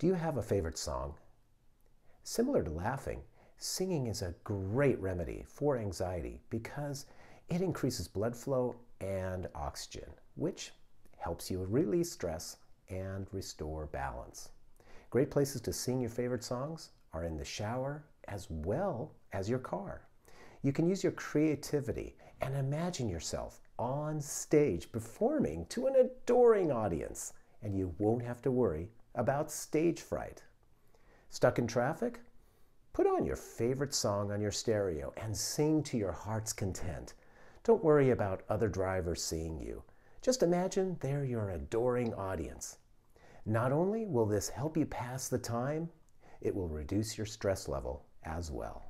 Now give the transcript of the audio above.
Do you have a favorite song? Similar to laughing, singing is a great remedy for anxiety because it increases blood flow and oxygen, which helps you release stress and restore balance. Great places to sing your favorite songs are in the shower as well as your car. You can use your creativity and imagine yourself on stage performing to an adoring audience and you won't have to worry about stage fright. Stuck in traffic? Put on your favorite song on your stereo and sing to your heart's content. Don't worry about other drivers seeing you. Just imagine they're your adoring audience. Not only will this help you pass the time, it will reduce your stress level as well.